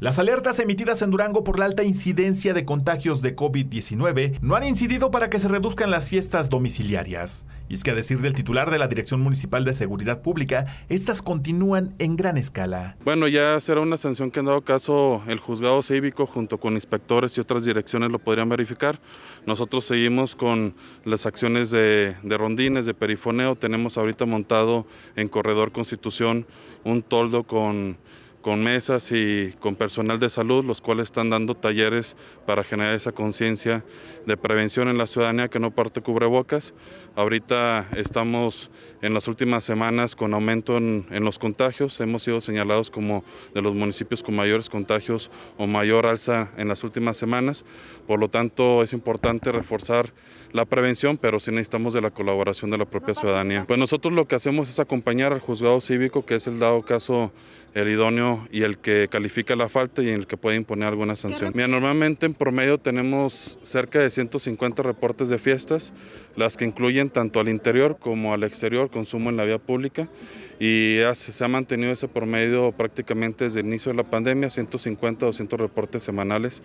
Las alertas emitidas en Durango por la alta incidencia de contagios de COVID-19 no han incidido para que se reduzcan las fiestas domiciliarias. Y es que a decir del titular de la Dirección Municipal de Seguridad Pública, estas continúan en gran escala. Bueno, ya será una sanción que han dado caso el juzgado cívico junto con inspectores y otras direcciones lo podrían verificar. Nosotros seguimos con las acciones de, de rondines, de perifoneo. Tenemos ahorita montado en Corredor Constitución un toldo con con mesas y con personal de salud, los cuales están dando talleres para generar esa conciencia de prevención en la ciudadanía que no parte cubrebocas. Ahorita estamos en las últimas semanas con aumento en, los contagios, hemos sido señalados como de los municipios con mayores contagios o mayor alza en las últimas semanas, por lo tanto es importante reforzar la prevención, pero sí necesitamos de la colaboración de la propia ciudadanía. Pues nosotros lo que hacemos es acompañar al juzgado cívico, que es el dado caso el idóneo y el que califica la falta y en el que puede imponer alguna sanción. Mira, normalmente en promedio tenemos cerca de 150 reportes de fiestas, las que incluyen tanto al interior como al exterior, consumo en la vía pública, y se ha mantenido ese promedio prácticamente desde el inicio de la pandemia, 150 200 reportes semanales,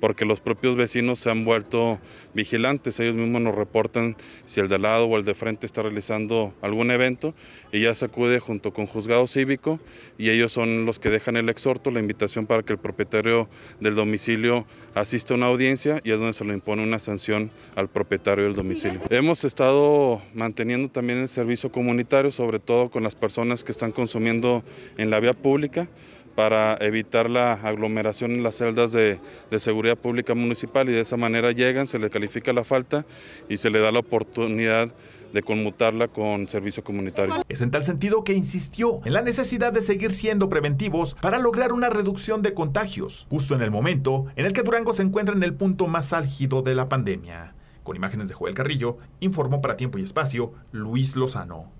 porque los propios vecinos se han vuelto vigilantes, ellos mismos nos reportan si el de lado o el de frente está realizando algún evento, y ya se acude junto con juzgado cívico y ellos son los que dejan el exhorto, la invitación para que el propietario del domicilio asista a una audiencia y es donde se le impone una sanción al propietario del domicilio. Hemos estado manteniendo también el servicio comunitario, sobre todo con las personas que están consumiendo en la vía pública para evitar la aglomeración en las celdas de, seguridad pública municipal y de esa manera llegan, se les califica la falta y se le da la oportunidad de conmutarla con servicio comunitario. Es en tal sentido que insistió en la necesidad de seguir siendo preventivos para lograr una reducción de contagios, justo en el momento en el que Durango se encuentra en el punto más álgido de la pandemia. Con imágenes de Joel Carrillo, informó para Tiempo y Espacio Luis Lozano.